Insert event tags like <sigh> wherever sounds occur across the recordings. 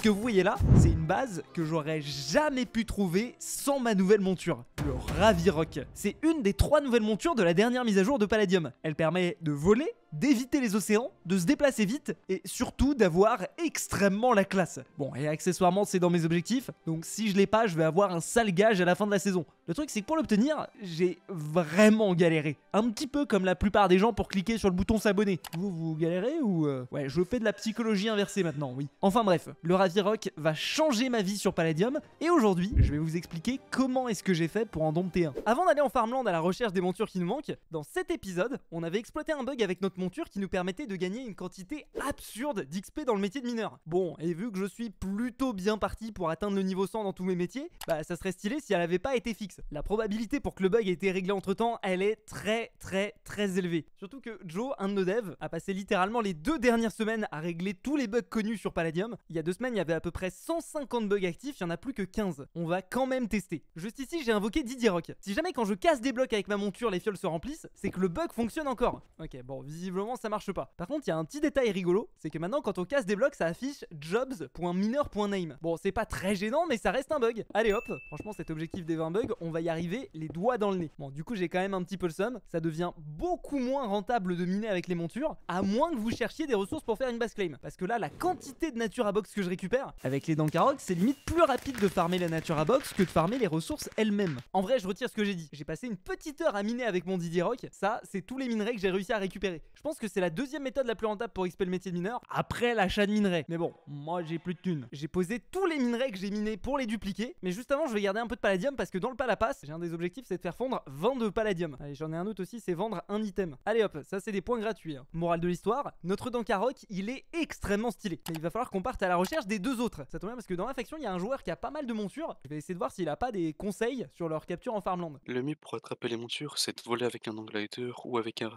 Ce que vous voyez là, c'est une base que j'aurais jamais pu trouver sans ma nouvelle monture, le Ravirock. C'est une des trois nouvelles montures de la dernière mise à jour de Palladium. Elle permet de voler, d'éviter les océans, de se déplacer vite et surtout d'avoir extrêmement la classe. Bon, et accessoirement, c'est dans mes objectifs, donc si je l'ai pas, je vais avoir un sale gage à la fin de la saison. Le truc, c'est que pour l'obtenir, j'ai vraiment galéré. Un petit peu comme la plupart des gens pour cliquer sur le bouton s'abonner. Vous, vous galérez ou... Euh, ouais, je fais de la psychologie inversée maintenant, oui. Enfin bref, le Ravirock va changer ma vie sur Palladium, et aujourd'hui, je vais vous expliquer comment est-ce que j'ai fait pour en dompter un. Avant d'aller en Farmland à la recherche des montures qui nous manquent, dans cet épisode, on avait exploité un bug avec notre monture qui nous permettait de gagner une quantité absurde d'XP dans le métier de mineur. Bon, et vu que je suis plutôt bien parti pour atteindre le niveau 100 dans tous mes métiers, bah ça serait stylé si elle n'avait pas été fixe. La probabilité pour que le bug ait été réglé entre temps, elle est très très très élevée. Surtout que Joe, un de nos devs, a passé littéralement les deux dernières semaines à régler tous les bugs connus sur Palladium. Il y a deux semaines, il y avait à peu près 150 bugs actifs, il y en a plus que 15. On va quand même tester. Juste ici, j'ai invoqué Didier Rock. Si jamais quand je casse des blocs avec ma monture, les fioles se remplissent, c'est que le bug fonctionne encore. Ok, bon, visiblement ça marche pas. Par contre, il y a un petit détail rigolo, c'est que maintenant quand on casse des blocs, ça affiche jobs.miner.name. Bon, c'est pas très gênant, mais ça reste un bug. Allez hop, franchement cet objectif des 20 bugs, on va y arriver les doigts dans le nez. Bon, du coup, j'ai quand même un petit peu le seum, ça devient beaucoup moins rentable de miner avec les montures, à moins que vous cherchiez des ressources pour faire une base claim. Parce que là, la quantité de nature à box que je récupère, avec les dents c'est limite plus rapide de farmer la nature à box que de farmer les ressources elles-mêmes. En vrai, je retire ce que j'ai dit. J'ai passé une petite heure à miner avec mon Didier Rock, ça, c'est tous les minerais que j'ai réussi à récupérer. Je pense que c'est la deuxième méthode la plus rentable pour XP le métier de mineur, après l'achat de minerais. Mais bon, moi j'ai plus de thunes. J'ai posé tous les minerais que j'ai minés pour les dupliquer, mais juste avant je vais garder un peu de palladium parce que dans le palapasse, j'ai un des objectifs c'est de faire fondre 20 de palladium. Allez, j'en ai un autre aussi, c'est vendre un item. Allez hop, ça c'est des points gratuits. Moral hein. Morale de l'histoire, notre Dankarok, il est extrêmement stylé. Mais il va falloir qu'on parte à la recherche des deux autres. Ça tombe bien parce que dans ma faction, il y a un joueur qui a pas mal de montures. Je vais essayer de voir s'il a pas des conseils sur leur capture en farmland. Le mieux pour attraper les montures, c'est de voler avec un Anglider ou avec un,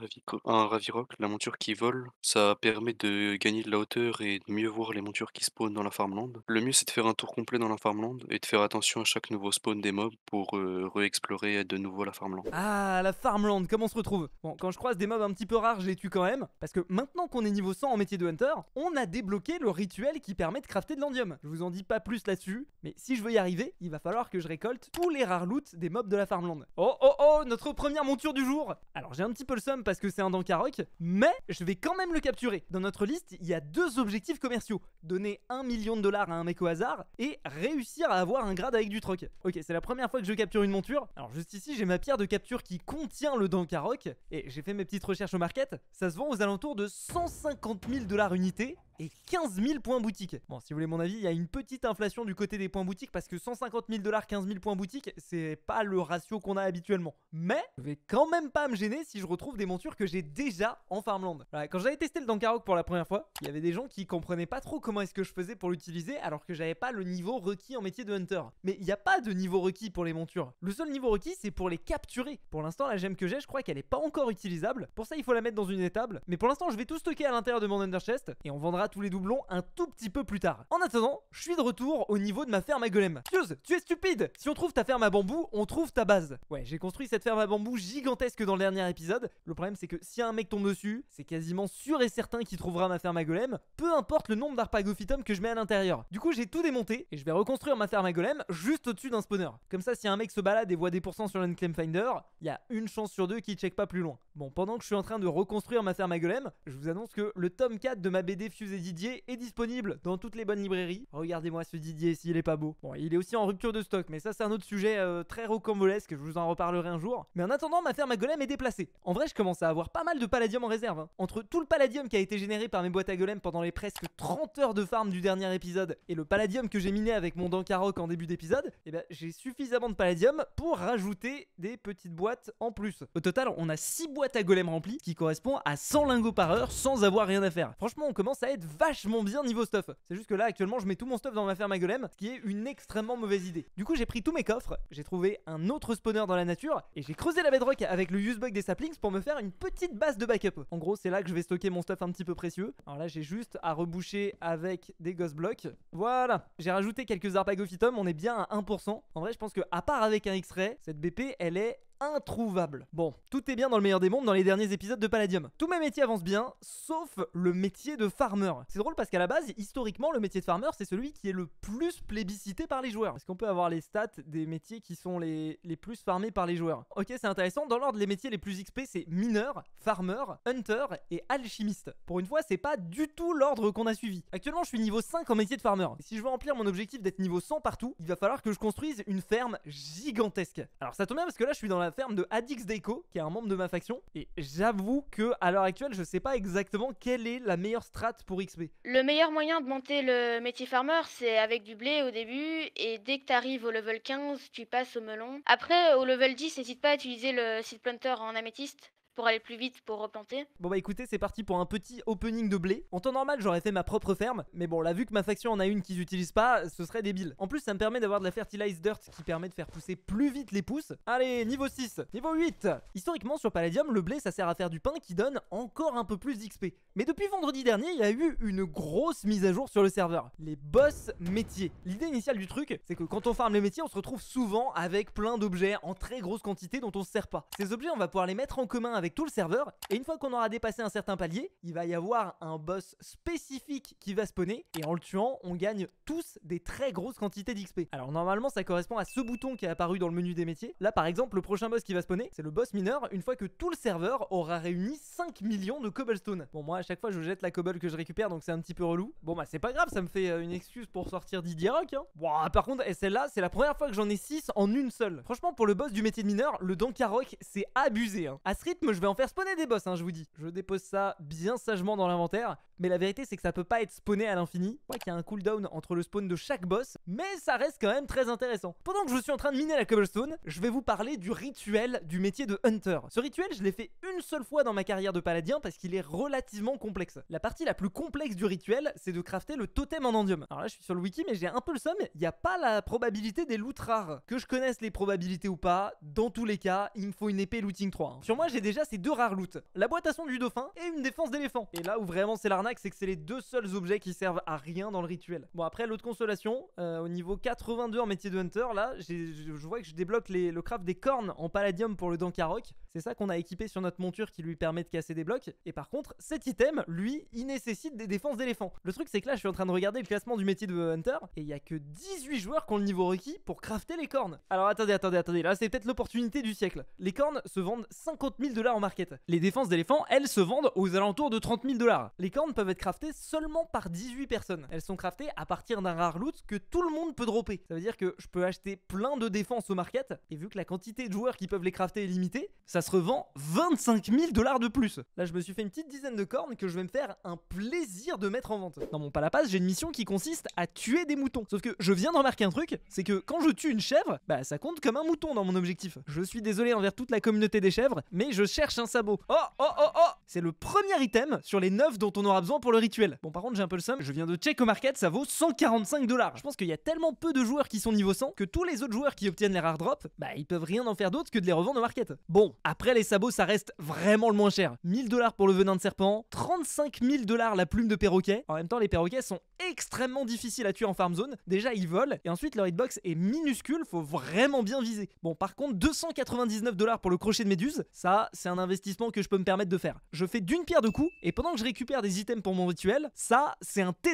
un raviroc la monture qui vole, ça permet de gagner de la hauteur et de mieux voir les montures qui spawnent dans la farmland. Le mieux c'est de faire un tour complet dans la farmland et de faire attention à chaque nouveau spawn des mobs pour euh, réexplorer de nouveau la farmland. Ah, la farmland, comment on se retrouve Bon, quand je croise des mobs un petit peu rares, je les tue quand même, parce que maintenant qu'on est niveau 100 en métier de hunter, on a débloqué le rituel qui permet de crafter de l'endium. Je vous en dis pas plus là-dessus, mais si je veux y arriver, il va falloir que je récolte tous les rares loots des mobs de la farmland. Oh oh oh, notre première monture du jour Alors j'ai un petit peu le seum parce que c'est un Dankarok, mais je vais quand même le capturer. Dans notre liste, il y a deux objectifs commerciaux. Donner 1 million de dollars à un mec au hasard et réussir à avoir un grade avec du troc. Ok, c'est la première fois que je capture une monture. Alors juste ici, j'ai ma pierre de capture qui contient le Dankarok et j'ai fait mes petites recherches au market. Ça se vend aux alentours de 150 000 dollars unité et 15 000 points boutique. Bon, si vous voulez mon avis, il y a une petite inflation du côté des points boutique parce que 150 000 dollars, 15 000 points boutique, c'est pas le ratio qu'on a habituellement. Mais je vais quand même pas me gêner si je retrouve des montures que j'ai déjà en Farmland. Alors, quand j'avais testé le Dankarok pour la première fois, il y avait des gens qui comprenaient pas trop comment est-ce que je faisais pour l'utiliser alors que j'avais pas le niveau requis en métier de hunter. Mais il n'y a pas de niveau requis pour les montures. Le seul niveau requis, c'est pour les capturer. Pour l'instant, la gemme que j'ai, je crois qu'elle est pas encore utilisable. Pour ça, il faut la mettre dans une étable. Mais pour l'instant, je vais tout stocker à l'intérieur de mon under et on vendra tous les doublons un tout petit peu plus tard. En attendant, je suis de retour au niveau de ma ferme à golem. Fuse, tu es stupide Si on trouve ta ferme à bambou, on trouve ta base. Ouais, j'ai construit cette ferme à bambou gigantesque dans le dernier épisode. Le problème, c'est que si un mec tombe dessus, c'est quasiment sûr et certain qu'il trouvera ma ferme à golem, peu importe le nombre d'arpagophytum que je mets à l'intérieur. Du coup, j'ai tout démonté et je vais reconstruire ma ferme à golem juste au-dessus d'un spawner. Comme ça, si un mec se balade et voit des pourcents sur claim finder, il y a une chance sur deux qu'il check pas plus loin. Bon, pendant que je suis en train de reconstruire ma ferme à golem, je vous annonce que le tome 4 de ma BD Fuse Didier est disponible dans toutes les bonnes librairies. Regardez-moi ce Didier s'il est pas beau. Bon, il est aussi en rupture de stock, mais ça c'est un autre sujet euh, très rocambolesque, je vous en reparlerai un jour. Mais en attendant, ma ferme à golem est déplacée. En vrai, je commence à avoir pas mal de palladium en réserve. Hein. Entre tout le palladium qui a été généré par mes boîtes à golems pendant les presque 30 heures de farm du dernier épisode et le palladium que j'ai miné avec mon Dankarok en début d'épisode, eh ben, j'ai suffisamment de palladium pour rajouter des petites boîtes en plus. Au total, on a 6 boîtes à golems remplies qui correspond à 100 lingots par heure sans avoir rien à faire. Franchement, on commence à être vachement bien niveau stuff. C'est juste que là, actuellement, je mets tout mon stuff dans ma ferme à golem, ce qui est une extrêmement mauvaise idée. Du coup, j'ai pris tous mes coffres, j'ai trouvé un autre spawner dans la nature, et j'ai creusé la bedrock avec le use bug des saplings pour me faire une petite base de backup. En gros, c'est là que je vais stocker mon stuff un petit peu précieux. Alors là, j'ai juste à reboucher avec des ghost blocks. Voilà, j'ai rajouté quelques arpagophytum. on est bien à 1%. En vrai, je pense que à part avec un X-ray, cette BP, elle est introuvable. Bon, tout est bien dans le meilleur des mondes dans les derniers épisodes de Palladium. Tous mes métiers avancent bien, sauf le métier de farmer. C'est drôle parce qu'à la base, historiquement, le métier de farmer, c'est celui qui est le plus plébiscité par les joueurs. Parce qu'on peut avoir les stats des métiers qui sont les, plus farmés par les joueurs Ok, c'est intéressant. Dans l'ordre, des métiers les plus XP, c'est mineur, farmer, hunter et alchimiste. Pour une fois, c'est pas du tout l'ordre qu'on a suivi. Actuellement, je suis niveau 5 en métier de farmer. si je veux remplir mon objectif d'être niveau 100 partout, il va falloir que je construise une ferme gigantesque. Alors ça tombe bien parce que là, je suis dans la ferme de Adix Deco, qui est un membre de ma faction. Et j'avoue que à l'heure actuelle, je sais pas exactement quelle est la meilleure strat pour XP. Le meilleur moyen de monter le métier farmer, c'est avec du blé au début, et dès que tu arrives au level 15, tu passes au melon. Après, au level 10, n'hésite pas à utiliser le seed planter en améthyste pour aller plus vite, pour replanter. Bon bah écoutez, c'est parti pour un petit opening de blé. En temps normal, j'aurais fait ma propre ferme, mais bon, là vu que ma faction en a une qu'ils utilisent pas, ce serait débile. En plus, ça me permet d'avoir de la fertilized dirt qui permet de faire pousser plus vite les pousses. Allez, niveau 6, niveau 8. Historiquement, sur Palladium, le blé, ça sert à faire du pain qui donne encore un peu plus d'XP. Mais depuis vendredi dernier, il y a eu une grosse mise à jour sur le serveur. Les boss métiers. L'idée initiale du truc, c'est que quand on farme les métiers, on se retrouve souvent avec plein d'objets en très grosse quantité dont on se sert pas. Ces objets, on va pouvoir les mettre en commun avec avec tout le serveur. Et une fois qu'on aura dépassé un certain palier, il va y avoir un boss spécifique qui va spawner. Et en le tuant, on gagne tous des très grosses quantités d'XP. Alors normalement, ça correspond à ce bouton qui est apparu dans le menu des métiers. Là, par exemple, le prochain boss qui va spawner, c'est le boss mineur, une fois que tout le serveur aura réuni 5 millions de cobblestone. Bon, moi, à chaque fois, je jette la cobble que je récupère, donc c'est un petit peu relou. Bon, bah, c'est pas grave, ça me fait euh, une excuse pour sortir Didier Rock. Hein. Bon, ah, par contre, et celle-là, c'est la première fois que j'en ai 6 en une seule. Franchement, pour le boss du métier de mineur, le Karok, c'est abusé. Hein. À ce rythme, je vais en faire spawner des boss, hein, je vous dis. Je dépose ça bien sagement dans l'inventaire. Mais la vérité, c'est que ça peut pas être spawné à l'infini. Je qu'il y a un cooldown entre le spawn de chaque boss. Mais ça reste quand même très intéressant. Pendant que je suis en train de miner la cobblestone, je vais vous parler du rituel du métier de hunter. Ce rituel, je l'ai fait une seule fois dans ma carrière de paladin parce qu'il est relativement complexe. La partie la plus complexe du rituel, c'est de crafter le totem en endium. Alors là, je suis sur le wiki, mais j'ai un peu le somme. Il n'y a pas la probabilité des loot rares. Que je connaisse les probabilités ou pas, dans tous les cas, il me faut une épée looting 3. Hein. Sur moi, j'ai déjà c'est deux rares loots. La boîte à son du dauphin et une défense d'éléphant. Et là où vraiment c'est l'arnaque, c'est que c'est les deux seuls objets qui servent à rien dans le rituel. Bon après l'autre consolation, euh, au niveau 82 en métier de hunter, là je vois que je débloque le craft des cornes en palladium pour le Dankarok. C'est ça qu'on a équipé sur notre monture qui lui permet de casser des blocs. Et par contre, cet item, lui, il nécessite des défenses d'éléphant. Le truc, c'est que là, je suis en train de regarder le classement du métier de Hunter et il y a que 18 joueurs qui ont le niveau requis pour crafter les cornes. Alors attendez, attendez, attendez. Là, c'est peut-être l'opportunité du siècle. Les cornes se vendent 50 000 dollars en market. Les défenses d'éléphant, elles, se vendent aux alentours de 30 000 dollars. Les cornes peuvent être craftées seulement par 18 personnes. Elles sont craftées à partir d'un rare loot que tout le monde peut dropper. Ça veut dire que je peux acheter plein de défenses au market et vu que la quantité de joueurs qui peuvent les crafter est limitée, ça se revend 25 000 dollars de plus. Là, je me suis fait une petite dizaine de cornes que je vais me faire un plaisir de mettre en vente. Dans mon palapas, j'ai une mission qui consiste à tuer des moutons. Sauf que je viens de remarquer un truc, c'est que quand je tue une chèvre, bah ça compte comme un mouton dans mon objectif. Je suis désolé envers toute la communauté des chèvres, mais je cherche un sabot. Oh, oh, oh, oh C'est le premier item sur les 9 dont on aura besoin pour le rituel. Bon, par contre, j'ai un peu le seum, je viens de check au market, ça vaut 145 dollars. Je pense qu'il y a tellement peu de joueurs qui sont niveau 100 que tous les autres joueurs qui obtiennent les rares drops, bah ils peuvent rien en faire d'autre que de les revendre au market. Bon, à après, les sabots, ça reste vraiment le moins cher. 1000 dollars pour le venin de serpent, 35 000 dollars la plume de perroquet. En même temps, les perroquets sont extrêmement difficile à tuer en farm zone. Déjà, ils volent, et ensuite leur hitbox est minuscule, faut vraiment bien viser. Bon, par contre, 299 dollars pour le crochet de méduse, ça, c'est un investissement que je peux me permettre de faire. Je fais d'une pierre deux coups, et pendant que je récupère des items pour mon rituel, ça, c'est un thé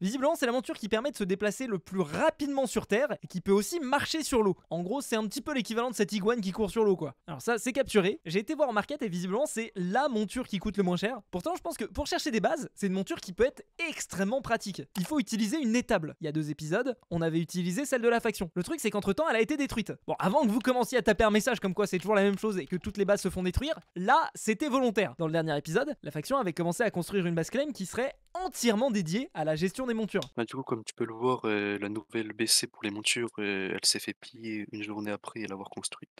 Visiblement, c'est la monture qui permet de se déplacer le plus rapidement sur Terre, et qui peut aussi marcher sur l'eau. En gros, c'est un petit peu l'équivalent de cette iguane qui court sur l'eau, quoi. Alors ça, c'est capturé. J'ai été voir en market, et visiblement, c'est la monture qui coûte le moins cher. Pourtant, je pense que pour chercher des bases, c'est une monture qui peut être extrêmement pratique. Il faut utiliser une étable. Il y a deux épisodes, on avait utilisé celle de la faction. Le truc, c'est qu'entre-temps, elle a été détruite. Bon, avant que vous commenciez à taper un message comme quoi c'est toujours la même chose et que toutes les bases se font détruire, là, c'était volontaire. Dans le dernier épisode, la faction avait commencé à construire une base claim qui serait entièrement dédiée à la gestion des montures. Bah, du coup, comme tu peux le voir, euh, la nouvelle BC pour les montures, euh, elle s'est fait plier une journée après l'avoir construite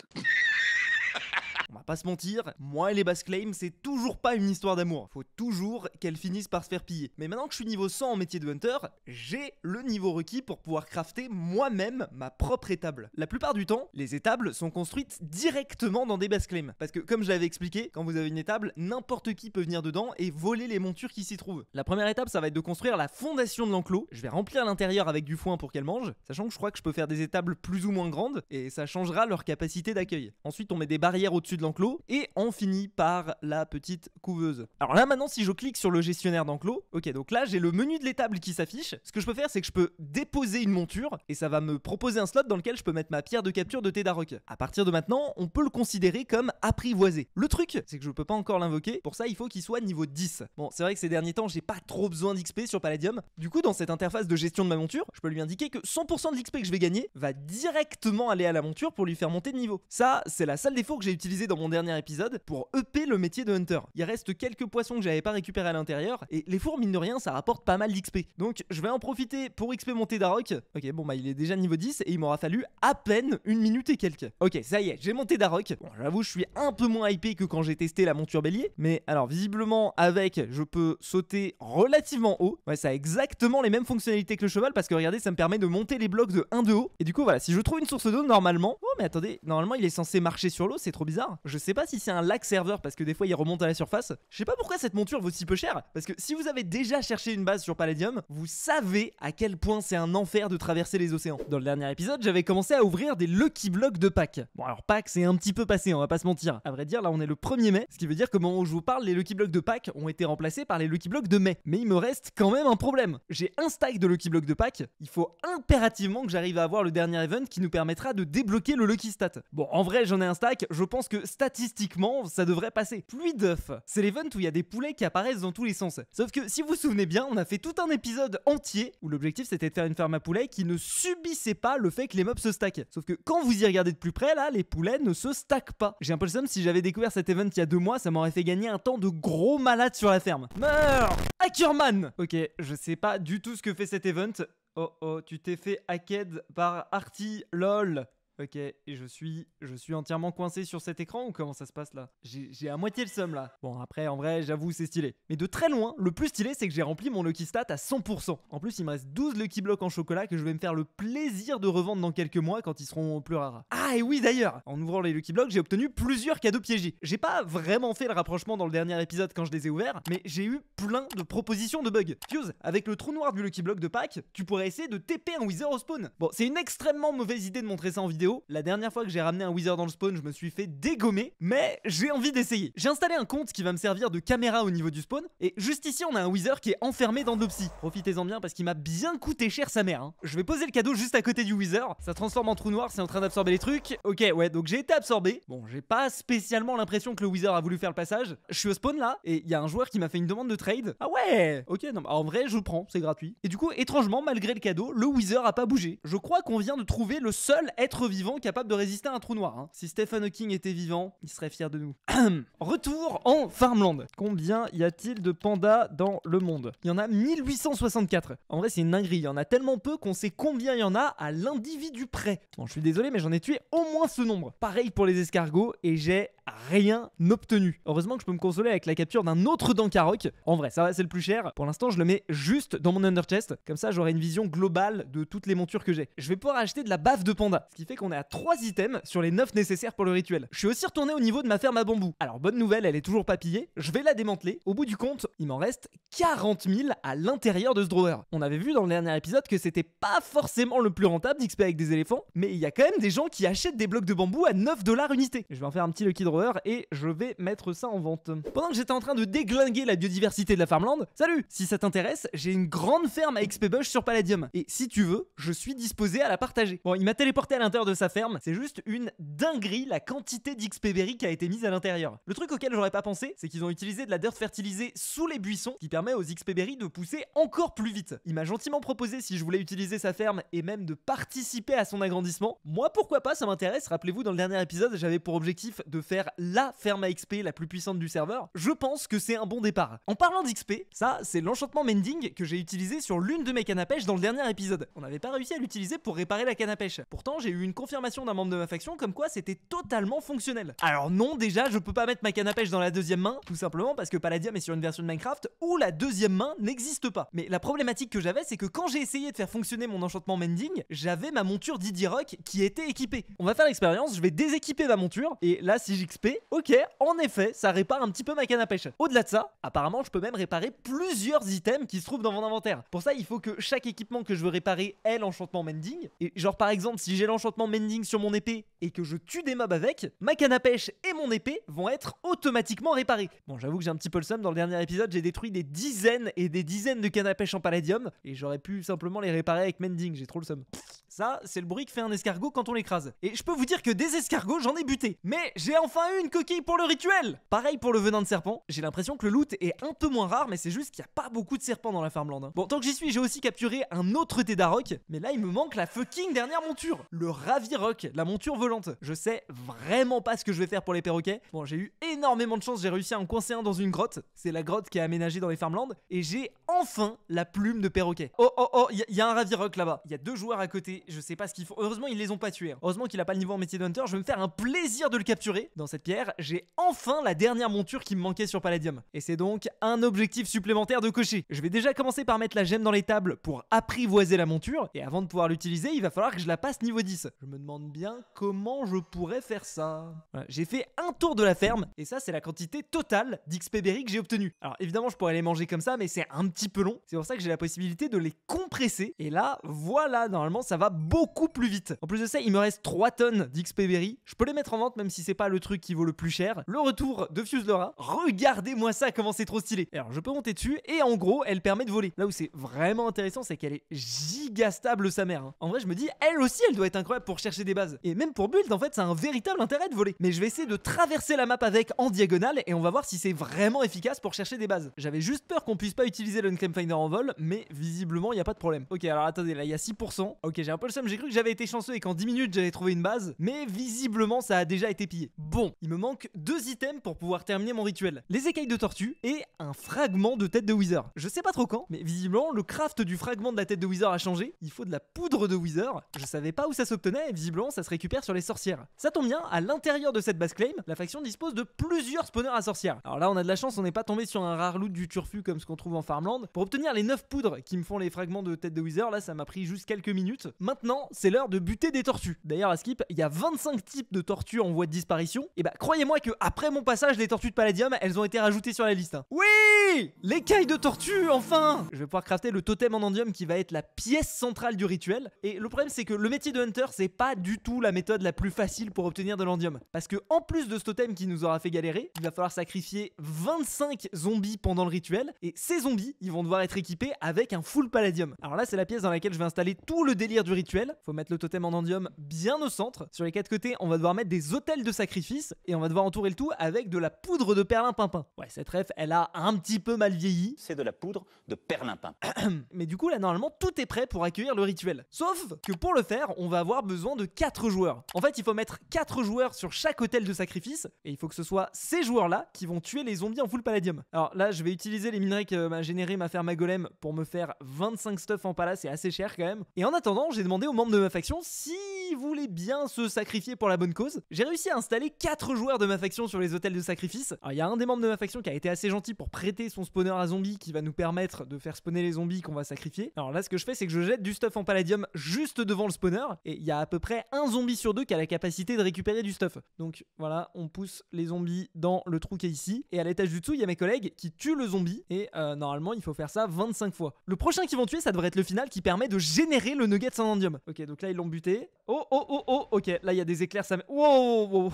va pas se mentir, moi et les bass claims, c'est toujours pas une histoire d'amour. Faut toujours qu'elles finissent par se faire piller. Mais maintenant que je suis niveau 100 en métier de hunter, j'ai le niveau requis pour pouvoir crafter moi-même ma propre étable. La plupart du temps, les étables sont construites directement dans des bass claims. Parce que comme je l'avais expliqué, quand vous avez une étable, n'importe qui peut venir dedans et voler les montures qui s'y trouvent. La première étape, ça va être de construire la fondation de l'enclos. Je vais remplir l'intérieur avec du foin pour qu'elle mange, sachant que je crois que je peux faire des étables plus ou moins grandes et ça changera leur capacité d'accueil. Ensuite, on met des barrières au-dessus de d'enclos et on finit par la petite couveuse. Alors là maintenant si je clique sur le gestionnaire d'enclos, ok donc là j'ai le menu de l'étable qui s'affiche. Ce que je peux faire c'est que je peux déposer une monture et ça va me proposer un slot dans lequel je peux mettre ma pierre de capture de Tedarok. À partir de maintenant on peut le considérer comme apprivoisé. Le truc c'est que je peux pas encore l'invoquer, pour ça il faut qu'il soit niveau 10. Bon c'est vrai que ces derniers temps j'ai pas trop besoin d'XP sur Palladium. Du coup dans cette interface de gestion de ma monture, je peux lui indiquer que 100% de l'XP que je vais gagner va directement aller à la monture pour lui faire monter de niveau. Ça c'est la salle défaut que j'ai utilisé dans mon dernier épisode pour EP le métier de hunter. Il reste quelques poissons que j'avais pas récupérés à l'intérieur et les fours mine de rien ça rapporte pas mal d'XP. Donc je vais en profiter pour XP monter Darok. Ok bon bah il est déjà niveau 10 et il m'aura fallu à peine une minute et quelques. Ok ça y est j'ai monté Darok. Bon j'avoue je suis un peu moins hypé que quand j'ai testé la monture bélier mais alors visiblement avec je peux sauter relativement haut. Ouais ça a exactement les mêmes fonctionnalités que le cheval parce que regardez ça me permet de monter les blocs de 1 de haut et du coup voilà si je trouve une source d'eau normalement... Oh mais attendez normalement il est censé marcher sur l'eau c'est trop bizarre. Je sais pas si c'est un lac serveur parce que des fois il remonte à la surface. Je sais pas pourquoi cette monture vaut si peu cher parce que si vous avez déjà cherché une base sur Palladium, vous savez à quel point c'est un enfer de traverser les océans. Dans le dernier épisode, j'avais commencé à ouvrir des Lucky Blocks de pack. Bon alors pack c'est un petit peu passé, on va pas se mentir. À vrai dire, là on est le 1er mai, ce qui veut dire que au moment où je vous parle, les Lucky Blocks de pack ont été remplacés par les Lucky Blocks de mai. Mais il me reste quand même un problème. J'ai un stack de Lucky Blocks de pack. il faut impérativement que j'arrive à avoir le dernier event qui nous permettra de débloquer le Lucky Stat. Bon, en vrai, j'en ai un stack, je pense que statistiquement, ça devrait passer. Pluie d'œufs, c'est l'event où il y a des poulets qui apparaissent dans tous les sens. Sauf que si vous vous souvenez bien, on a fait tout un épisode entier où l'objectif c'était de faire une ferme à poulets qui ne subissait pas le fait que les mobs se stackent. Sauf que quand vous y regardez de plus près, là, les poulets ne se stackent pas. J'ai un peu le si j'avais découvert cet event il y a deux mois, ça m'aurait fait gagner un temps de gros malade sur la ferme. Meurs Hackerman Ok, je sais pas du tout ce que fait cet event. Oh oh, tu t'es fait hacked par Artie lol. Ok, et je suis, je suis entièrement coincé sur cet écran ou comment ça se passe là J'ai à moitié le somme là. Bon après en vrai j'avoue c'est stylé. Mais de très loin, le plus stylé c'est que j'ai rempli mon Lucky Stat à 100%. En plus il me reste 12 Lucky Blocks en chocolat que je vais me faire le plaisir de revendre dans quelques mois quand ils seront plus rares. Ah et oui d'ailleurs, en ouvrant les Lucky Blocks j'ai obtenu plusieurs cadeaux piégés. J'ai pas vraiment fait le rapprochement dans le dernier épisode quand je les ai ouverts, mais j'ai eu plein de propositions de bugs. Fuse, avec le trou noir du Lucky Block de Pâques, tu pourrais essayer de TP un Wither au spawn. Bon c'est une extrêmement mauvaise idée de montrer ça en vidéo la dernière fois que j'ai ramené un wizard dans le spawn, je me suis fait dégommer, mais j'ai envie d'essayer. J'ai installé un compte qui va me servir de caméra au niveau du spawn, et juste ici on a un wizard qui est enfermé dans de Profitez-en bien parce qu'il m'a bien coûté cher sa mère. Hein. Je vais poser le cadeau juste à côté du wizard, ça transforme en trou noir, c'est en train d'absorber les trucs. Ok ouais, donc j'ai été absorbé. Bon, j'ai pas spécialement l'impression que le wizard a voulu faire le passage. Je suis au spawn là, et il y a un joueur qui m'a fait une demande de trade. Ah ouais Ok, non, en vrai je le prends, c'est gratuit. Et du coup, étrangement, malgré le cadeau, le wizard a pas bougé. Je crois qu'on vient de trouver le seul être vivant vivant capable de résister à un trou noir. Hein. Si Stephen Hawking était vivant, il serait fier de nous. <clears throat> Retour en Farmland. Combien y a-t-il de pandas dans le monde Il y en a 1864. En vrai, c'est une dinguerie. Il y en a tellement peu qu'on sait combien il y en a à l'individu près. Bon, je suis désolé, mais j'en ai tué au moins ce nombre. Pareil pour les escargots, et j'ai rien obtenu. Heureusement que je peux me consoler avec la capture d'un autre Dankarok. En vrai, ça va, c'est le plus cher. Pour l'instant, je le mets juste dans mon underchest. Comme ça, j'aurai une vision globale de toutes les montures que j'ai. Je vais pouvoir acheter de la baffe de panda. Ce qui fait qu'on on est à 3 items sur les 9 nécessaires pour le rituel. Je suis aussi retourné au niveau de ma ferme à bambou. Alors bonne nouvelle, elle est toujours pas pillée, je vais la démanteler. Au bout du compte, il m'en reste 40 000 à l'intérieur de ce drawer. On avait vu dans le dernier épisode que c'était pas forcément le plus rentable d'XP avec des éléphants, mais il y a quand même des gens qui achètent des blocs de bambou à 9 dollars unité. Je vais en faire un petit lucky drawer et je vais mettre ça en vente. Pendant que j'étais en train de déglinguer la biodiversité de la farmland, salut Si ça t'intéresse, j'ai une grande ferme à XP Bush sur Palladium. Et si tu veux, je suis disposé à la partager. Bon, il m'a téléporté à l'intérieur de sa ferme. C'est juste une dinguerie la quantité d'XP berry qui a été mise à l'intérieur. Le truc auquel j'aurais pas pensé, c'est qu'ils ont utilisé de la dirt fertilisée sous les buissons qui permet aux XP berry de pousser encore plus vite. Il m'a gentiment proposé si je voulais utiliser sa ferme et même de participer à son agrandissement. Moi pourquoi pas, ça m'intéresse. Rappelez-vous dans le dernier épisode, j'avais pour objectif de faire la ferme à XP la plus puissante du serveur. Je pense que c'est un bon départ. En parlant d'XP, ça c'est l'enchantement mending que j'ai utilisé sur l'une de mes cannes à pêche dans le dernier épisode. On n'avait pas réussi à l'utiliser pour réparer la canne à pêche. Pourtant, j'ai eu une confirmation d'un membre de ma faction comme quoi c'était totalement fonctionnel. Alors non, déjà, je peux pas mettre ma canne à pêche dans la deuxième main, tout simplement parce que Palladium est sur une version de Minecraft où la deuxième main n'existe pas. Mais la problématique que j'avais, c'est que quand j'ai essayé de faire fonctionner mon enchantement Mending, j'avais ma monture Didi qui était équipée. On va faire l'expérience, je vais déséquiper ma monture, et là, si j'XP, ok, en effet, ça répare un petit peu ma canne à pêche. Au-delà de ça, apparemment, je peux même réparer plusieurs items qui se trouvent dans mon inventaire. Pour ça, il faut que chaque équipement que je veux réparer ait l'enchantement Mending. Et genre, par exemple, si j'ai l'enchantement mending sur mon épée et que je tue des mobs avec, ma canne à pêche et mon épée vont être automatiquement réparés. Bon, j'avoue que j'ai un petit peu le seum, dans le dernier épisode, j'ai détruit des dizaines et des dizaines de cannes à pêche en palladium et j'aurais pu simplement les réparer avec mending, j'ai trop le seum. Ça, c'est le bruit que fait un escargot quand on l'écrase. Et je peux vous dire que des escargots, j'en ai buté. Mais j'ai enfin eu une coquille pour le rituel Pareil pour le venin de serpent, j'ai l'impression que le loot est un peu moins rare, mais c'est juste qu'il n'y a pas beaucoup de serpents dans la Farmland. Hein. Bon, tant que j'y suis, j'ai aussi capturé un autre Tedarok, mais là, il me manque la fucking dernière monture. Le rat Ravirock, la monture volante. Je sais vraiment pas ce que je vais faire pour les perroquets. Bon, j'ai eu énormément de chance, j'ai réussi à en coincer un dans une grotte. C'est la grotte qui est aménagée dans les farmland, Et j'ai enfin la plume de perroquet. Oh, oh, oh, il y, a un Ravirock là-bas. Il y a deux joueurs à côté, je sais pas ce qu'ils font. Heureusement, ils les ont pas tués. Hein. Heureusement qu'il a pas le niveau en métier de hunter. Je vais me faire un plaisir de le capturer. Dans cette pierre, j'ai enfin la dernière monture qui me manquait sur Palladium. Et c'est donc un objectif supplémentaire de cocher. Je vais déjà commencer par mettre la gemme dans les tables pour apprivoiser la monture. Et avant de pouvoir l'utiliser, il va falloir que je la passe niveau 10. Je me demande bien comment je pourrais faire ça. j'ai fait un tour de la ferme, et ça, c'est la quantité totale d'XP berry que j'ai obtenu. Alors évidemment, je pourrais les manger comme ça, mais c'est un petit peu long. C'est pour ça que j'ai la possibilité de les compresser. Et là, voilà, normalement, ça va beaucoup plus vite. En plus de ça, il me reste 3 tonnes d'XP berry. Je peux les mettre en vente, même si c'est pas le truc qui vaut le plus cher. Le retour de Fuse Regardez-moi ça, comment c'est trop stylé. Alors, je peux monter dessus, et en gros, elle permet de voler. Là où c'est vraiment intéressant, c'est qu'elle est gigastable sa mère. Hein. En vrai, je me dis, elle aussi, elle doit être incroyable pour chercher des bases. Et même pour build, en fait, c'est un véritable intérêt de voler. Mais je vais essayer de traverser la map avec en diagonale et on va voir si c'est vraiment efficace pour chercher des bases. J'avais juste peur qu'on puisse pas utiliser le Finder en vol, mais visiblement, il n'y a pas de problème. Ok, alors attendez, là, il y a 6%. Ok, j'ai un peu le seum, j'ai cru que j'avais été chanceux et qu'en 10 minutes, j'avais trouvé une base, mais visiblement, ça a déjà été pillé. Bon, il me manque deux items pour pouvoir terminer mon rituel. Les écailles de tortue et un fragment de tête de wizard. Je sais pas trop quand, mais visiblement, le craft du fragment de la tête de wizard a changé. Il faut de la poudre de wizard. Je savais pas où ça s'obtenait visiblement ça se récupère sur les sorcières. Ça tombe bien, à l'intérieur de cette base claim, la faction dispose de plusieurs spawners à sorcières. Alors là on a de la chance, on n'est pas tombé sur un rare loot du turfu comme ce qu'on trouve en farmland. Pour obtenir les 9 poudres qui me font les fragments de tête de Wither, là ça m'a pris juste quelques minutes. Maintenant c'est l'heure de buter des tortues. D'ailleurs à Skip, il y a 25 types de tortues en voie de disparition. Et bah croyez-moi que après mon passage, les tortues de palladium, elles ont été rajoutées sur la liste. Hein. Oui Les cailles de tortues, enfin Je vais pouvoir crafter le totem en endium qui va être la pièce centrale du rituel. Et le problème c'est que le métier de hunter c'est pas du tout la méthode la plus facile pour obtenir de l'endium. Parce que en plus de ce totem qui nous aura fait galérer, il va falloir sacrifier 25 zombies pendant le rituel, et ces zombies, ils vont devoir être équipés avec un full palladium. Alors là, c'est la pièce dans laquelle je vais installer tout le délire du rituel. Faut mettre le totem en endium bien au centre. Sur les quatre côtés, on va devoir mettre des hôtels de sacrifice, et on va devoir entourer le tout avec de la poudre de perlimpinpin. Ouais, cette ref, elle a un petit peu mal vieilli. C'est de la poudre de perlimpin. <clears throat> Mais du coup, là, normalement, tout est prêt pour accueillir le rituel. Sauf que pour le faire, on va avoir besoin de 4 joueurs. En fait, il faut mettre 4 joueurs sur chaque hôtel de sacrifice, et il faut que ce soit ces joueurs-là qui vont tuer les zombies en full palladium. Alors là, je vais utiliser les minerais que m'a généré ma ferme à golem pour me faire 25 stuff en palace, c'est assez cher quand même. Et en attendant, j'ai demandé aux membres de ma faction s'ils voulaient bien se sacrifier pour la bonne cause. J'ai réussi à installer 4 joueurs de ma faction sur les hôtels de sacrifice. Alors il y a un des membres de ma faction qui a été assez gentil pour prêter son spawner à zombies qui va nous permettre de faire spawner les zombies qu'on va sacrifier. Alors là, ce que je fais, c'est que je jette du stuff en palladium juste devant le spawner, et il y a à peu près un zombie sur deux qui a la capacité de récupérer du stuff. Donc voilà, on pousse les zombies dans le trou qui est ici. Et à l'étage du dessous, il y a mes collègues qui tuent le zombie. Et euh, normalement, il faut faire ça 25 fois. Le prochain qu'ils vont tuer, ça devrait être le final qui permet de générer le nugget sans endium. Ok, donc là, ils l'ont buté. Oh, oh, oh, oh, ok. Là, il y a des éclairs, ça... Wow,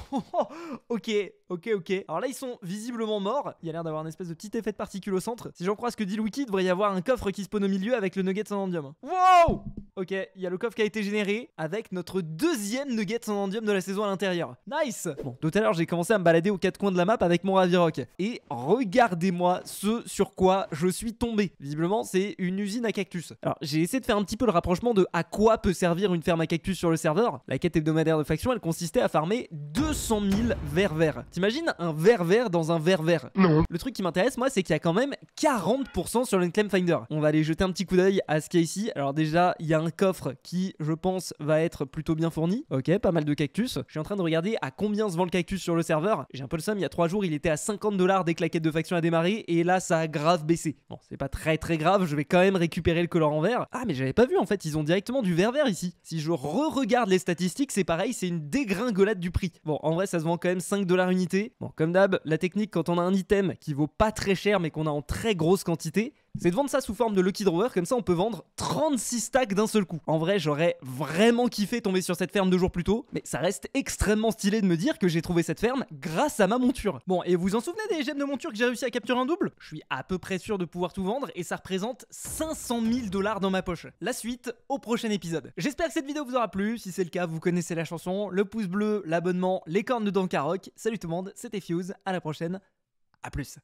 ok, ok, ok. Alors là, ils sont visiblement morts. Il y a l'air d'avoir une espèce de petit effet de particule au centre. Si j'en crois ce que dit le wiki, il devrait y avoir un coffre qui se spawn au milieu avec le nugget sans endium. Wow Ok, il y a le coffre qui a été généré avec notre Deuxième deuxième nugget endium de la saison à l'intérieur. Nice Bon, tout à l'heure, j'ai commencé à me balader aux quatre coins de la map avec mon Ravirock. Et regardez-moi ce sur quoi je suis tombé. Visiblement, c'est une usine à cactus. Alors, j'ai essayé de faire un petit peu le rapprochement de à quoi peut servir une ferme à cactus sur le serveur. La quête hebdomadaire de faction, elle consistait à farmer 200 000 verres verts. T'imagines un vert vert dans un vert vert Non. Le truc qui m'intéresse, moi, c'est qu'il y a quand même 40% sur l'Enclaim Finder. On va aller jeter un petit coup d'œil à ce qu'il y a ici. Alors déjà, il y a un coffre qui, je pense, va être plutôt bien fourni. Ok, pas mal de cactus. Je suis en train de regarder à combien se vend le cactus sur le serveur. J'ai un peu le seum, il y a trois jours, il était à 50 dollars la quête de faction a démarré, et là ça a grave baissé. Bon, c'est pas très très grave, je vais quand même récupérer le colorant vert. Ah, mais j'avais pas vu en fait, ils ont directement du vert vert ici. Si je re-regarde les statistiques, c'est pareil, c'est une dégringolade du prix. Bon, en vrai, ça se vend quand même 5 dollars unité. Bon, comme d'hab, la technique quand on a un item qui vaut pas très cher mais qu'on a en très grosse quantité, c'est de vendre ça sous forme de Lucky Drawer, comme ça on peut vendre 36 stacks d'un seul coup. En vrai, j'aurais vraiment kiffé tomber sur cette ferme deux jours plus tôt, mais ça reste extrêmement stylé de me dire que j'ai trouvé cette ferme grâce à ma monture. Bon, et vous vous en souvenez des gemmes de monture que j'ai réussi à capturer en double Je suis à peu près sûr de pouvoir tout vendre et ça représente 500 000 dollars dans ma poche. La suite au prochain épisode. J'espère que cette vidéo vous aura plu, si c'est le cas, vous connaissez la chanson, le pouce bleu, l'abonnement, les cornes de Dankarok. Salut tout le monde, c'était Fuse, à la prochaine, à plus.